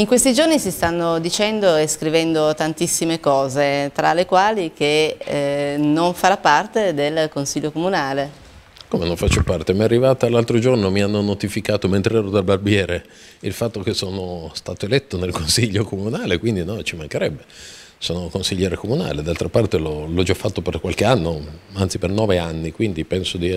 In questi giorni si stanno dicendo e scrivendo tantissime cose, tra le quali che eh, non farà parte del Consiglio Comunale. Come non faccio parte? Mi è arrivata l'altro giorno, mi hanno notificato mentre ero dal barbiere il fatto che sono stato eletto nel Consiglio Comunale, quindi no, ci mancherebbe sono consigliere comunale, d'altra parte l'ho già fatto per qualche anno, anzi per nove anni, quindi penso di...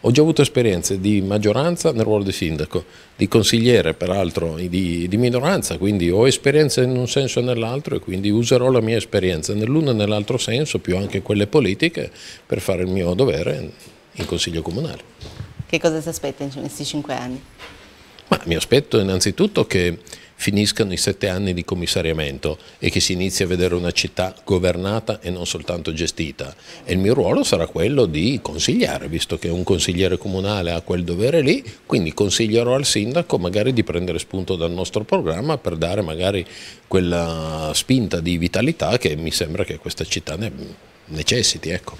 ho già avuto esperienze di maggioranza nel ruolo di sindaco, di consigliere peraltro di, di minoranza, quindi ho esperienze in un senso e nell'altro e quindi userò la mia esperienza nell'uno e nell'altro senso, più anche quelle politiche, per fare il mio dovere in consiglio comunale. Che cosa si aspetta in questi cinque anni? Ma mi aspetto innanzitutto che finiscano i sette anni di commissariamento e che si inizi a vedere una città governata e non soltanto gestita. E il mio ruolo sarà quello di consigliare, visto che un consigliere comunale ha quel dovere lì, quindi consiglierò al sindaco magari di prendere spunto dal nostro programma per dare magari quella spinta di vitalità che mi sembra che questa città necessiti. Ecco.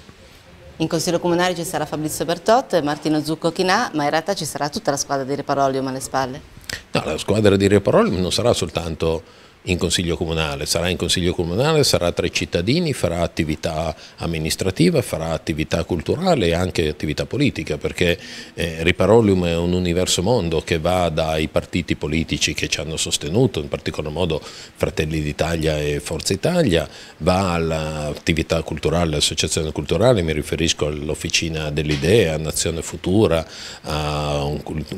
In Consiglio Comunale ci sarà Fabrizio Bertot, Martino Zucco Chinà, ma in realtà ci sarà tutta la squadra di Reparolium alle spalle. No, la squadra di Reparoli non sarà soltanto in consiglio comunale, sarà in consiglio comunale, sarà tra i cittadini, farà attività amministrativa, farà attività culturale e anche attività politica, perché eh, Riparolium è un universo mondo che va dai partiti politici che ci hanno sostenuto, in particolar modo Fratelli d'Italia e Forza Italia, va all'attività culturale, all'associazione culturale, mi riferisco all'Officina dell'Idea, a Nazione Futura, a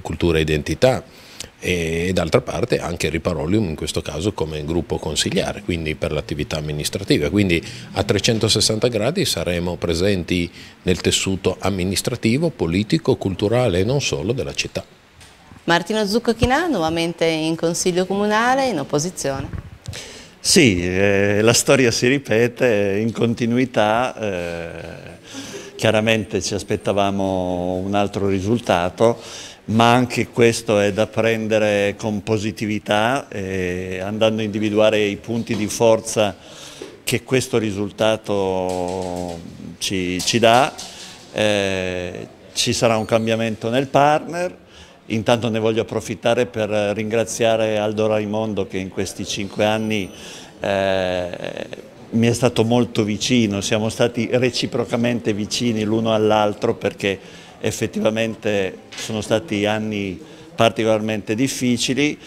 Cultura e Identità e, d'altra parte anche Riparolium in questo caso come gruppo consigliare, quindi per l'attività amministrativa. Quindi a 360 gradi saremo presenti nel tessuto amministrativo, politico, culturale e non solo della città. Martino Zucco Chinà nuovamente in Consiglio Comunale in opposizione. Sì, eh, la storia si ripete in continuità, eh, chiaramente ci aspettavamo un altro risultato ma anche questo è da prendere con positività, eh, andando a individuare i punti di forza che questo risultato ci, ci dà. Eh, ci sarà un cambiamento nel partner, intanto ne voglio approfittare per ringraziare Aldo Raimondo che in questi cinque anni eh, mi è stato molto vicino, siamo stati reciprocamente vicini l'uno all'altro perché effettivamente sono stati anni particolarmente difficili,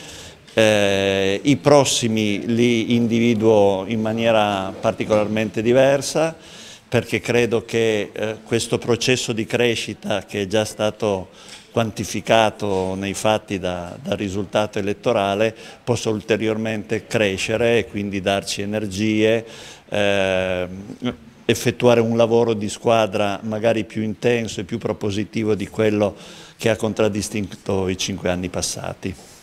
eh, i prossimi li individuo in maniera particolarmente diversa perché credo che eh, questo processo di crescita che è già stato quantificato nei fatti da, dal risultato elettorale possa ulteriormente crescere e quindi darci energie, eh, effettuare un lavoro di squadra magari più intenso e più propositivo di quello che ha contraddistinto i cinque anni passati.